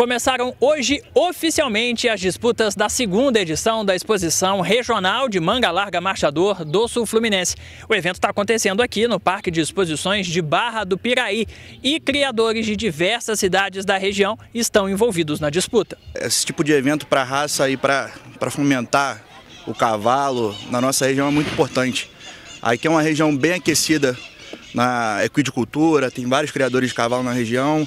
Começaram hoje oficialmente as disputas da segunda edição da exposição regional de Manga Larga Marchador do Sul Fluminense. O evento está acontecendo aqui no Parque de Exposições de Barra do Piraí e criadores de diversas cidades da região estão envolvidos na disputa. Esse tipo de evento para a raça e para fomentar o cavalo na nossa região é muito importante. Aqui é uma região bem aquecida na equidicultura, tem vários criadores de cavalo na região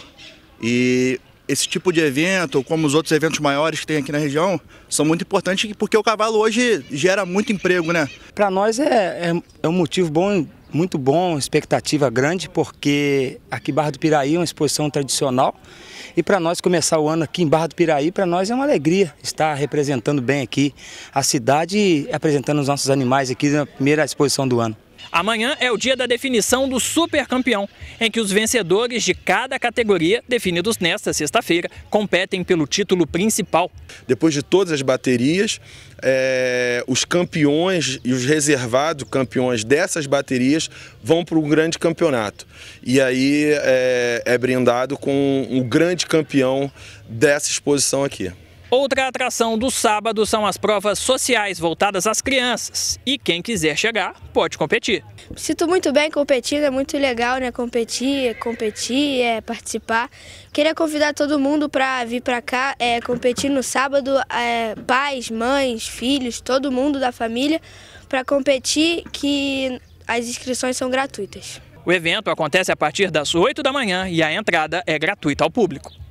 e esse tipo de evento, como os outros eventos maiores que tem aqui na região, são muito importantes porque o cavalo hoje gera muito emprego, né? Para nós é, é, é, um motivo bom, muito bom, expectativa grande, porque aqui em Barra do Piraí é uma exposição tradicional e para nós começar o ano aqui em Barra do Piraí, para nós é uma alegria estar representando bem aqui a cidade e apresentando os nossos animais aqui na primeira exposição do ano. Amanhã é o dia da definição do supercampeão, em que os vencedores de cada categoria, definidos nesta sexta-feira, competem pelo título principal. Depois de todas as baterias, é, os campeões e os reservados campeões dessas baterias vão para um grande campeonato. E aí é, é brindado com o um grande campeão dessa exposição aqui. Outra atração do sábado são as provas sociais voltadas às crianças. E quem quiser chegar, pode competir. sinto muito bem competindo, é muito legal, né? Competir, é competir, é participar. Queria convidar todo mundo para vir para cá, é, competir no sábado, é, pais, mães, filhos, todo mundo da família, para competir, que as inscrições são gratuitas. O evento acontece a partir das 8 da manhã e a entrada é gratuita ao público.